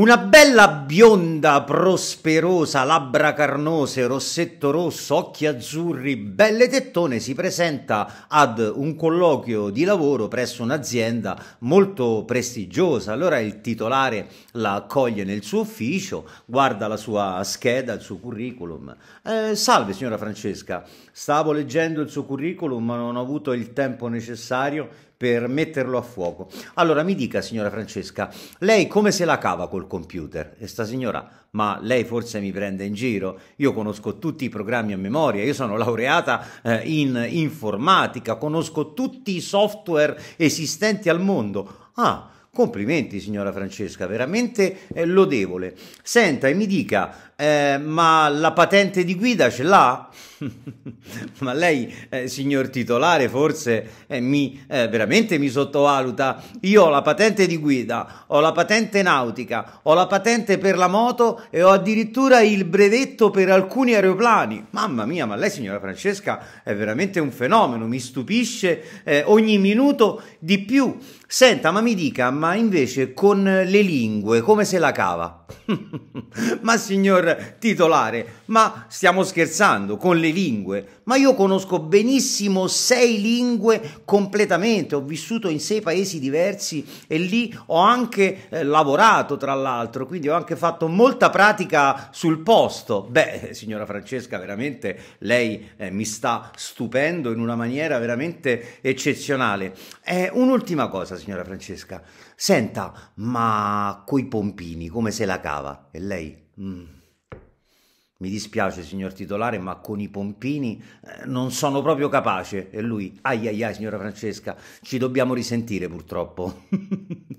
Una bella bionda, prosperosa, labbra carnose, rossetto rosso, occhi azzurri, belle tettone, si presenta ad un colloquio di lavoro presso un'azienda molto prestigiosa. Allora il titolare la accoglie nel suo ufficio, guarda la sua scheda, il suo curriculum. Eh, salve signora Francesca, stavo leggendo il suo curriculum ma non ho avuto il tempo necessario per metterlo a fuoco. Allora mi dica, signora Francesca, lei come se la cava col computer? E sta signora, ma lei forse mi prende in giro? Io conosco tutti i programmi a memoria, io sono laureata eh, in informatica, conosco tutti i software esistenti al mondo. Ah, Complimenti signora Francesca, veramente eh, lodevole. Senta e mi dica, eh, ma la patente di guida ce l'ha? ma lei, eh, signor titolare, forse eh, mi, eh, veramente mi sottovaluta. Io ho la patente di guida, ho la patente nautica, ho la patente per la moto e ho addirittura il brevetto per alcuni aeroplani. Mamma mia, ma lei, signora Francesca, è veramente un fenomeno, mi stupisce eh, ogni minuto di più. Senta, ma mi dica, ma ma invece con le lingue come se la cava? ma signor titolare, ma stiamo scherzando con le lingue, ma io conosco benissimo sei lingue completamente, ho vissuto in sei paesi diversi e lì ho anche eh, lavorato tra l'altro, quindi ho anche fatto molta pratica sul posto. Beh, signora Francesca, veramente lei eh, mi sta stupendo in una maniera veramente eccezionale. Eh, un'ultima cosa, signora Francesca, Senta, ma coi pompini come se la cava? E lei? Mm. Mi dispiace, signor titolare, ma con i pompini eh, non sono proprio capace. E lui? Ai ai ai, signora Francesca, ci dobbiamo risentire purtroppo.